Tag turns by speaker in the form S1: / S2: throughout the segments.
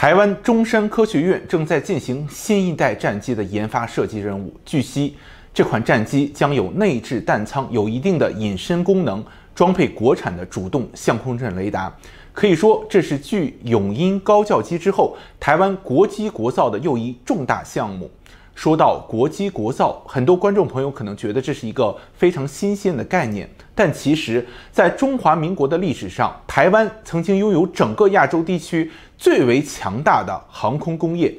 S1: 台湾中山科学院正在进行新一代战机的研发设计任务。据悉，这款战机将有内置弹仓，有一定的隐身功能，装配国产的主动相控阵雷达。可以说，这是继永鹰高教机之后，台湾国机国造的又一重大项目。说到国机国造，很多观众朋友可能觉得这是一个非常新鲜的概念，但其实，在中华民国的历史上，台湾曾经拥有整个亚洲地区最为强大的航空工业。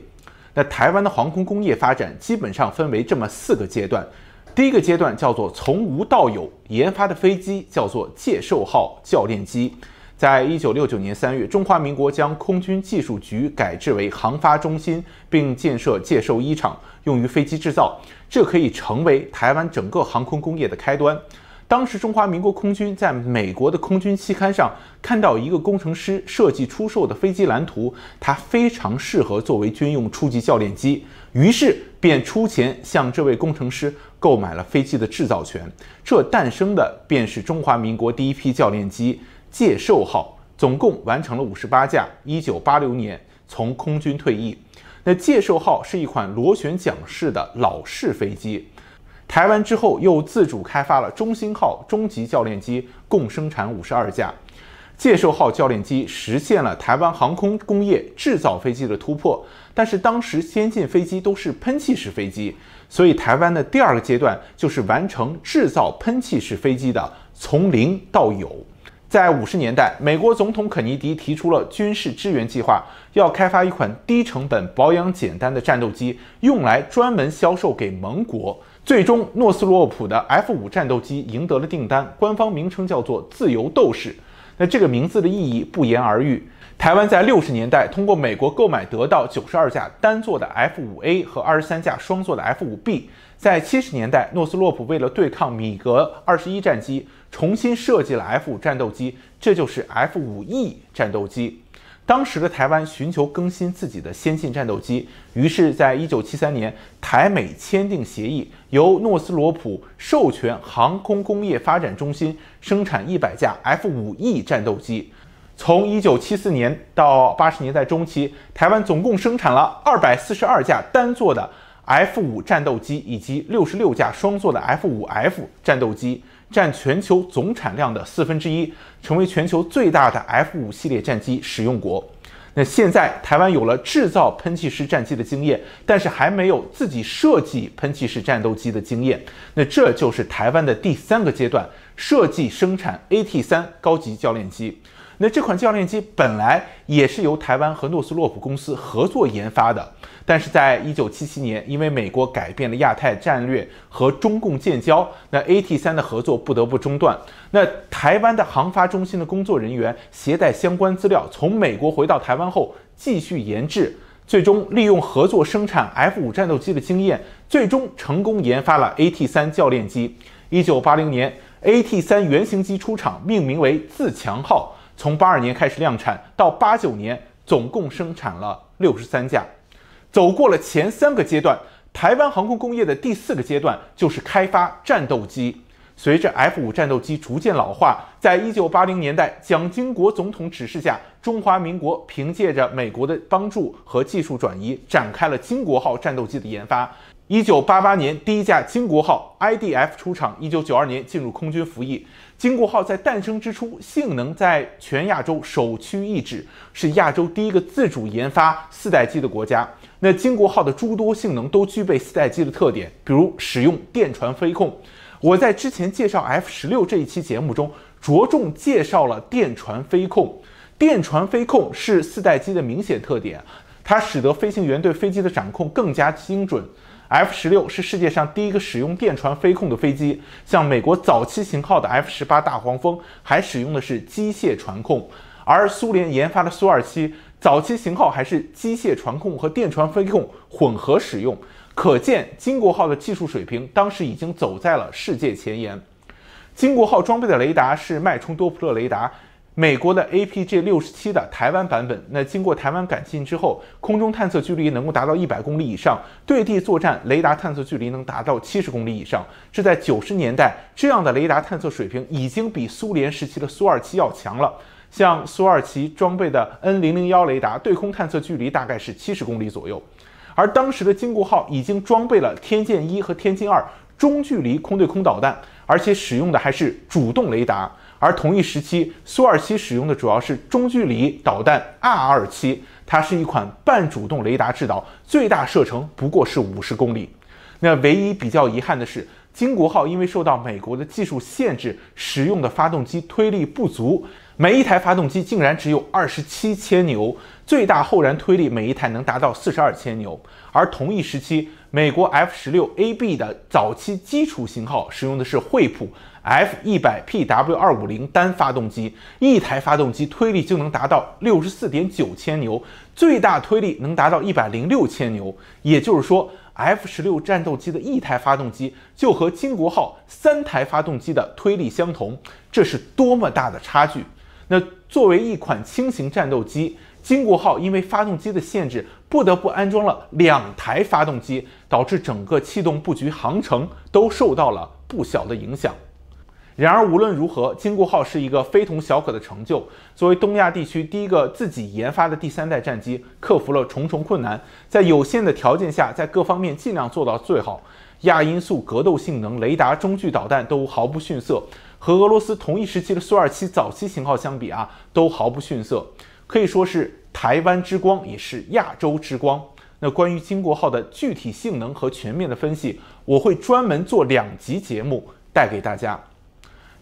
S1: 那台湾的航空工业发展基本上分为这么四个阶段，第一个阶段叫做从无到有，研发的飞机叫做介寿号教练机。在一九六九年三月，中华民国将空军技术局改制为航发中心，并建设介寿一厂，用于飞机制造。这可以成为台湾整个航空工业的开端。当时，中华民国空军在美国的空军期刊上看到一个工程师设计出售的飞机蓝图，它非常适合作为军用初级教练机。于是便出钱向这位工程师购买了飞机的制造权。这诞生的便是中华民国第一批教练机。界寿号总共完成了五十八架，一九八六年从空军退役。那界寿号是一款螺旋桨式的老式飞机。台湾之后又自主开发了中兴号中级教练机，共生产五十二架。界兽号教练机实现了台湾航空工业制造飞机的突破。但是当时先进飞机都是喷气式飞机，所以台湾的第二个阶段就是完成制造喷气式飞机的从零到有。在五十年代，美国总统肯尼迪提出了军事支援计划，要开发一款低成本、保养简单的战斗机，用来专门销售给盟国。最终，诺斯洛普的 F 五战斗机赢得了订单，官方名称叫做“自由斗士”。那这个名字的意义不言而喻。台湾在六十年代通过美国购买得到九十二架单座的 F 五 A 和二十三架双座的 F 五 B。在七十年代，诺斯洛普为了对抗米格二十一战机。重新设计了 F 五战斗机，这就是 F 五 E 战斗机。当时的台湾寻求更新自己的先进战斗机，于是，在1973年，台美签订协议，由诺斯罗普授权航空工业发展中心生产100架 F 五 E 战斗机。从1974年到80年代中期，台湾总共生产了242架单座的 F 五战斗机，以及66架双座的 F 五 F 战斗机。占全球总产量的四分之一，成为全球最大的 F 五系列战机使用国。那现在台湾有了制造喷气式战机的经验，但是还没有自己设计喷气式战斗机的经验。那这就是台湾的第三个阶段：设计生产 AT 三高级教练机。那这款教练机本来也是由台湾和诺斯洛普公司合作研发的，但是在一九七七年，因为美国改变了亚太战略和中共建交，那 AT 三的合作不得不中断。那台湾的航发中心的工作人员携带相关资料从美国回到台湾后，继续研制，最终利用合作生产 F 五战斗机的经验，最终成功研发了 AT 三教练机。一九八零年，AT 三原型机出厂，命名为“自强号”。从八二年开始量产，到八九年总共生产了六十三架，走过了前三个阶段。台湾航空工业的第四个阶段就是开发战斗机。随着 F 五战斗机逐渐老化，在一九八零年代，蒋经国总统指示下，中华民国凭借着美国的帮助和技术转移，展开了“经国号”战斗机的研发。一九八八年，第一架“经国号 ”IDF 出厂，一九九二年进入空军服役。金国号在诞生之初，性能在全亚洲首屈一指，是亚洲第一个自主研发四代机的国家。那金国号的诸多性能都具备四代机的特点，比如使用电传飞控。我在之前介绍 F-16 这一期节目中，着重介绍了电传飞控。电传飞控是四代机的明显特点，它使得飞行员对飞机的掌控更加精准。F 十六是世界上第一个使用电传飞控的飞机，像美国早期型号的 F 十八大黄蜂还使用的是机械传控，而苏联研发的苏二七早期型号还是机械传控和电传飞控混合使用。可见金国号的技术水平当时已经走在了世界前沿。金国号装备的雷达是脉冲多普勒雷达。美国的 APG 六十七的台湾版本，那经过台湾改进之后，空中探测距离能够达到一百公里以上，对地作战雷达探测距离能达到七十公里以上。这在九十年代，这样的雷达探测水平已经比苏联时期的苏二七要强了。像苏二七装备的 N 零零幺雷达，对空探测距离大概是七十公里左右，而当时的金固号已经装备了天剑一和天剑二中距离空对空导弹，而且使用的还是主动雷达。而同一时期，苏 -27 使用的主要是中距离导弹 R-27，它是一款半主动雷达制导，最大射程不过是五十公里。那唯一比较遗憾的是，金国号因为受到美国的技术限制，使用的发动机推力不足，每一台发动机竟然只有二十七千牛，最大后燃推力每一台能达到四十二千牛。而同一时期，美国 F-16AB 的早期基础型号使用的是惠普。F 一百 PW 二五零单发动机，一台发动机推力就能达到六十四点九千牛，最大推力能达到一百零六千牛。也就是说，F 十六战斗机的一台发动机就和金国号三台发动机的推力相同，这是多么大的差距！那作为一款轻型战斗机，金国号因为发动机的限制，不得不安装了两台发动机，导致整个气动布局、航程都受到了不小的影响。然而无论如何，金固号是一个非同小可的成就。作为东亚地区第一个自己研发的第三代战机，克服了重重困难，在有限的条件下，在各方面尽量做到最好。亚音速格斗性能、雷达、中距导弹都毫不逊色，和俄罗斯同一时期的苏 -27 早期型号相比啊，都毫不逊色，可以说是台湾之光，也是亚洲之光。那关于金国号的具体性能和全面的分析，我会专门做两集节目带给大家。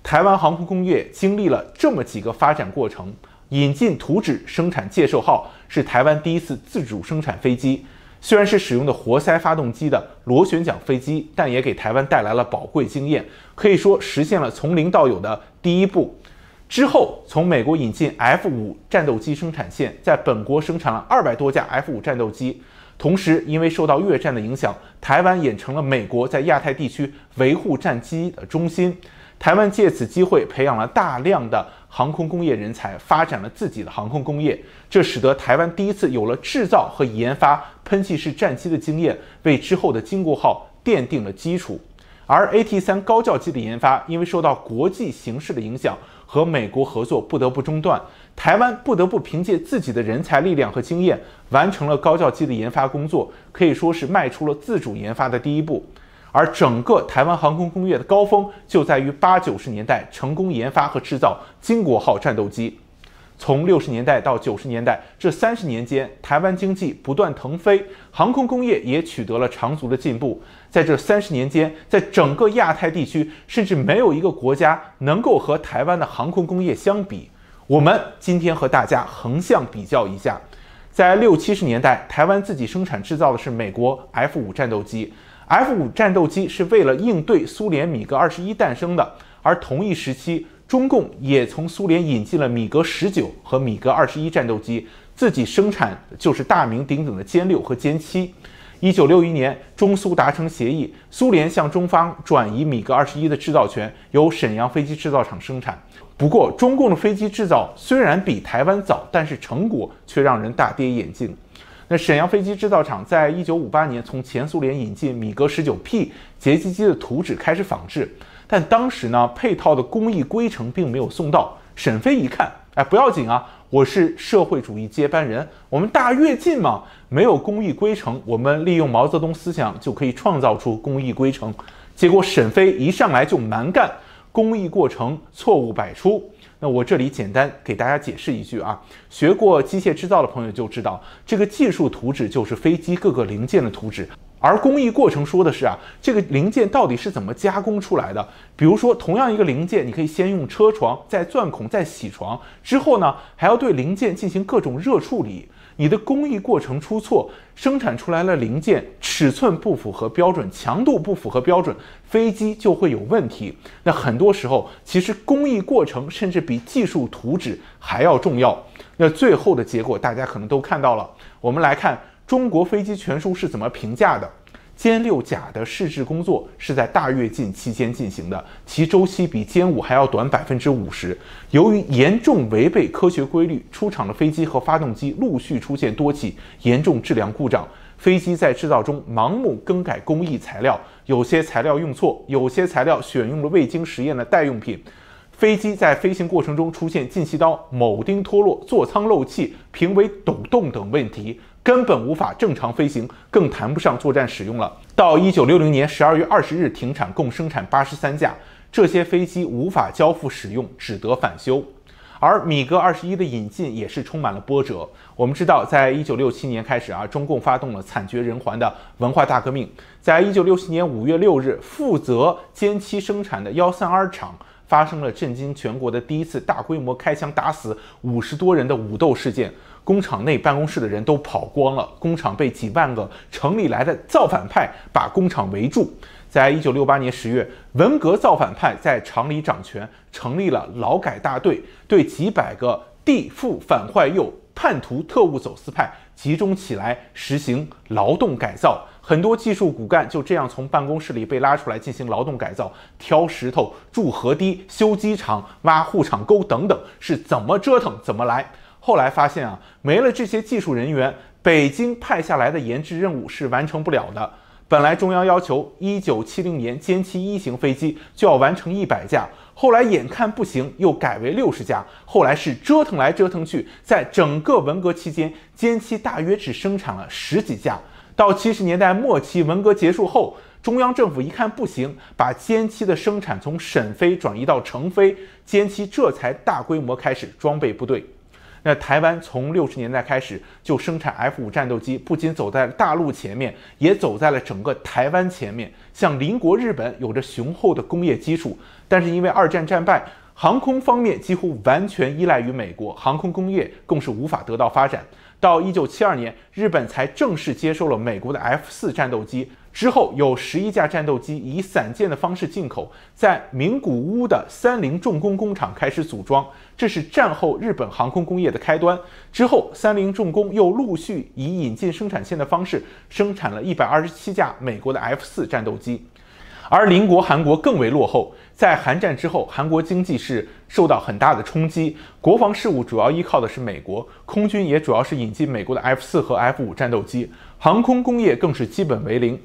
S1: 台湾航空工业经历了这么几个发展过程：引进图纸生产，介绍号是台湾第一次自主生产飞机，虽然是使用的活塞发动机的螺旋桨飞机，但也给台湾带来了宝贵经验，可以说实现了从零到有的第一步。之后，从美国引进 F 五战斗机生产线，在本国生产了二百多架 F 五战斗机。同时，因为受到越战的影响，台湾也成了美国在亚太地区维护战机的中心。台湾借此机会培养了大量的航空工业人才，发展了自己的航空工业，这使得台湾第一次有了制造和研发喷气式战机的经验，为之后的“金国号”奠定了基础。而 AT 三高教机的研发，因为受到国际形势的影响，和美国合作不得不中断，台湾不得不凭借自己的人才力量和经验，完成了高教机的研发工作，可以说是迈出了自主研发的第一步。而整个台湾航空工业的高峰就在于八九十年代成功研发和制造“金国号”战斗机。从六十年代到九十年代这三十年间，台湾经济不断腾飞，航空工业也取得了长足的进步。在这三十年间，在整个亚太地区，甚至没有一个国家能够和台湾的航空工业相比。我们今天和大家横向比较一下，在六七十年代，台湾自己生产制造的是美国 F 五战斗机。F 五战斗机是为了应对苏联米格二十一诞生的，而同一时期，中共也从苏联引进了米格十九和米格二十一战斗机，自己生产就是大名鼎鼎的歼六和歼七。一九六一年，中苏达成协议，苏联向中方转移米格二十一的制造权，由沈阳飞机制造厂生产。不过，中共的飞机制造虽然比台湾早，但是成果却让人大跌眼镜。那沈阳飞机制造厂在一九五八年从前苏联引进米格十九 P 截击机的图纸开始仿制，但当时呢配套的工艺规程并没有送到。沈飞一看，哎，不要紧啊，我是社会主义接班人，我们大跃进嘛，没有工艺规程，我们利用毛泽东思想就可以创造出工艺规程。结果沈飞一上来就蛮干，工艺过程错误百出。那我这里简单给大家解释一句啊，学过机械制造的朋友就知道，这个技术图纸就是飞机各个零件的图纸，而工艺过程说的是啊，这个零件到底是怎么加工出来的。比如说，同样一个零件，你可以先用车床，再钻孔，再铣床，之后呢，还要对零件进行各种热处理。你的工艺过程出错，生产出来了零件尺寸不符合标准，强度不符合标准，飞机就会有问题。那很多时候，其实工艺过程甚至比技术图纸还要重要。那最后的结果，大家可能都看到了。我们来看《中国飞机全书》是怎么评价的。歼六甲的试制工作是在大跃进期间进行的，其周期比歼五还要短百分之五十。由于严重违背科学规律，出厂的飞机和发动机陆续出现多起严重质量故障。飞机在制造中盲目更改工艺材料，有些材料用错，有些材料选用了未经实验的代用品。飞机在飞行过程中出现进气刀铆钉脱落、座舱漏气、瓶尾抖动等问题。根本无法正常飞行，更谈不上作战使用了。到一九六零年十二月二十日停产，共生产八十三架，这些飞机无法交付使用，只得返修。而米格二十一的引进也是充满了波折。我们知道，在一九六七年开始啊，中共发动了惨绝人寰的文化大革命。在一九六七年五月六日，负责歼七生产的幺三二厂发生了震惊全国的第一次大规模开枪打死五十多人的武斗事件。工厂内办公室的人都跑光了，工厂被几万个城里来的造反派把工厂围住。在一九六八年十月，文革造反派在厂里掌权，成立了劳改大队，对几百个地富反坏右叛徒、特务、走私派集中起来实行劳动改造。很多技术骨干就这样从办公室里被拉出来进行劳动改造，挑石头、筑河堤、修机场、挖护厂沟等等，是怎么折腾怎么来。后来发现啊，没了这些技术人员，北京派下来的研制任务是完成不了的。本来中央要求一九七零年歼七一型飞机就要完成一百架，后来眼看不行，又改为六十架。后来是折腾来折腾去，在整个文革期间，歼七大约只生产了十几架。到七十年代末期，文革结束后，中央政府一看不行，把歼七的生产从沈飞转移到成飞，歼七这才大规模开始装备部队。那台湾从六十年代开始就生产 F 五战斗机，不仅走在大陆前面，也走在了整个台湾前面。像邻国日本有着雄厚的工业基础，但是因为二战战败，航空方面几乎完全依赖于美国，航空工业更是无法得到发展。到一九七二年，日本才正式接收了美国的 F 四战斗机。之后有十一架战斗机以散件的方式进口，在名古屋的三菱重工工厂开始组装，这是战后日本航空工业的开端。之后三菱重工又陆续以引进生产线的方式生产了一百二十七架美国的 F 四战斗机，而邻国韩国更为落后。在韩战之后，韩国经济是受到很大的冲击。国防事务主要依靠的是美国，空军也主要是引进美国的 F 四和 F 五战斗机，航空工业更是基本为零。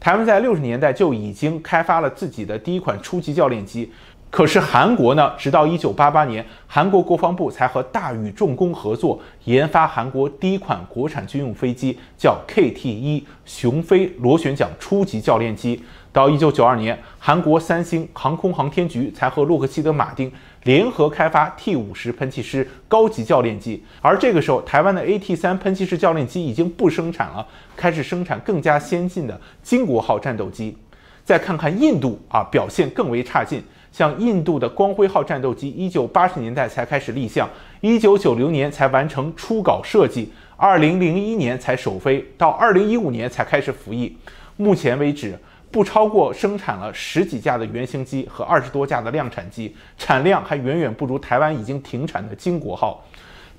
S1: 台湾在六十年代就已经开发了自己的第一款初级教练机，可是韩国呢，直到一九八八年，韩国国防部才和大宇重工合作研发韩国第一款国产军用飞机，叫 KT 一雄飞螺旋桨初级教练机。到一九九二年，韩国三星航空航天局才和洛克希德马丁联合开发 T 五十喷气式高级教练机，而这个时候，台湾的 AT 三喷气式教练机已经不生产了，开始生产更加先进的金国号战斗机。再看看印度啊，表现更为差劲，像印度的光辉号战斗机，一九八十年代才开始立项，一九九零年才完成初稿设计，二零零一年才首飞，到二零一五年才开始服役，目前为止。不超过生产了十几架的原型机和二十多架的量产机，产量还远远不如台湾已经停产的金国号。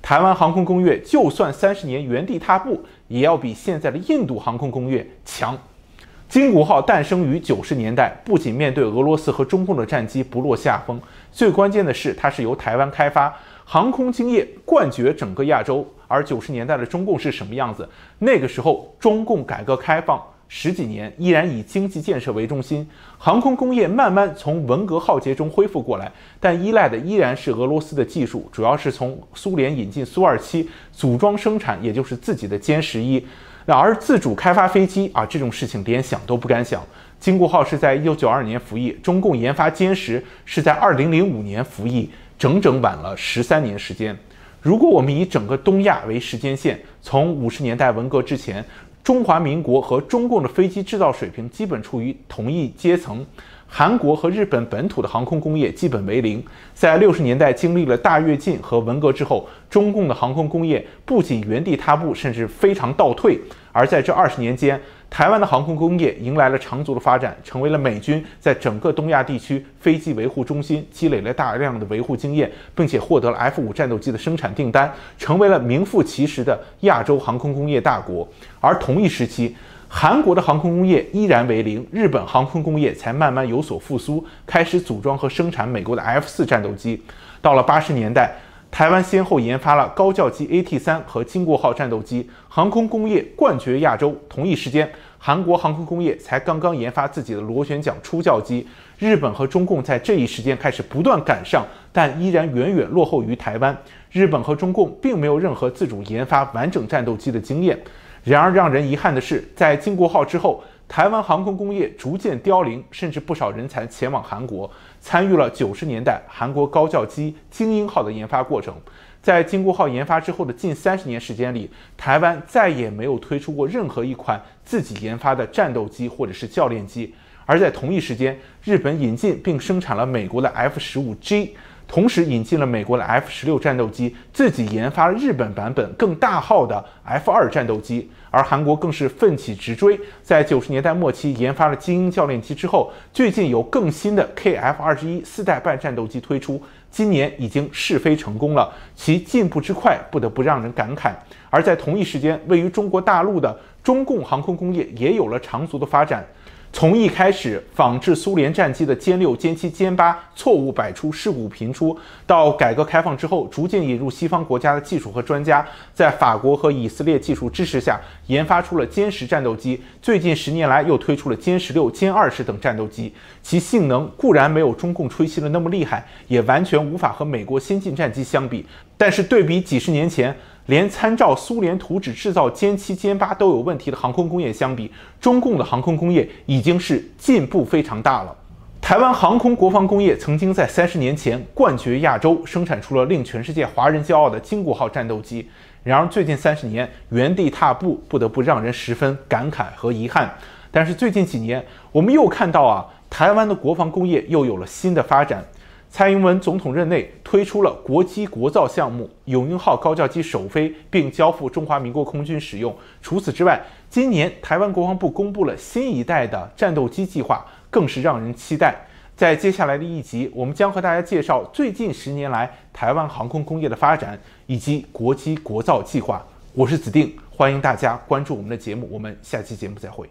S1: 台湾航空工业就算三十年原地踏步，也要比现在的印度航空工业强。金国号诞生于九十年代，不仅面对俄罗斯和中共的战机不落下风，最关键的是它是由台湾开发，航空经验冠绝整个亚洲。而九十年代的中共是什么样子？那个时候中共改革开放。十几年依然以经济建设为中心，航空工业慢慢从文革浩劫中恢复过来，但依赖的依然是俄罗斯的技术，主要是从苏联引进苏二七组装生产，也就是自己的歼十一。然而自主开发飞机啊，这种事情连想都不敢想。金国号是在一九九二年服役，中共研发歼十是在二零零五年服役，整整晚了十三年时间。如果我们以整个东亚为时间线，从五十年代文革之前。中华民国和中共的飞机制造水平基本处于同一阶层，韩国和日本本土的航空工业基本为零。在六十年代经历了大跃进和文革之后，中共的航空工业不仅原地踏步，甚至非常倒退。而在这二十年间，台湾的航空工业迎来了长足的发展，成为了美军在整个东亚地区飞机维护中心，积累了大量的维护经验，并且获得了 F 五战斗机的生产订单，成为了名副其实的亚洲航空工业大国。而同一时期，韩国的航空工业依然为零，日本航空工业才慢慢有所复苏，开始组装和生产美国的 F 四战斗机。到了八十年代。台湾先后研发了高教机 AT 三和金国号战斗机，航空工业冠绝亚洲。同一时间，韩国航空工业才刚刚研发自己的螺旋桨初教机。日本和中共在这一时间开始不断赶上，但依然远远落后于台湾。日本和中共并没有任何自主研发完整战斗机的经验。然而，让人遗憾的是，在金国号之后。台湾航空工业逐渐凋零，甚至不少人才前往韩国，参与了九十年代韩国高教机“精英号”的研发过程。在“金箍号”研发之后的近三十年时间里，台湾再也没有推出过任何一款自己研发的战斗机或者是教练机。而在同一时间，日本引进并生产了美国的 F 十五 G。同时引进了美国的 F 十六战斗机，自己研发了日本版本更大号的 F 二战斗机，而韩国更是奋起直追，在九十年代末期研发了精英教练机之后，最近有更新的 KF 二十一四代半战斗机推出，今年已经试飞成功了，其进步之快不得不让人感慨。而在同一时间，位于中国大陆的中共航空工业也有了长足的发展。从一开始仿制苏联战机的歼六、歼七、歼八，错误百出，事故频出，到改革开放之后，逐渐引入西方国家的技术和专家，在法国和以色列技术支持下，研发出了歼十战斗机。最近十年来，又推出了歼十六、歼二十等战斗机。其性能固然没有中共吹嘘的那么厉害，也完全无法和美国先进战机相比。但是对比几十年前，连参照苏联图纸制造歼七、歼八都有问题的航空工业相比，中共的航空工业已经是进步非常大了。台湾航空国防工业曾经在三十年前冠绝亚洲，生产出了令全世界华人骄傲的“金国号”战斗机。然而最近三十年原地踏步，不得不让人十分感慨和遗憾。但是最近几年，我们又看到啊，台湾的国防工业又有了新的发展。蔡英文总统任内推出了国机国造项目，永鹰号高教机首飞并交付中华民国空军使用。除此之外，今年台湾国防部公布了新一代的战斗机计划，更是让人期待。在接下来的一集，我们将和大家介绍最近十年来台湾航空工业的发展以及国机国造计划。我是子定，欢迎大家关注我们的节目，我们下期节目再会。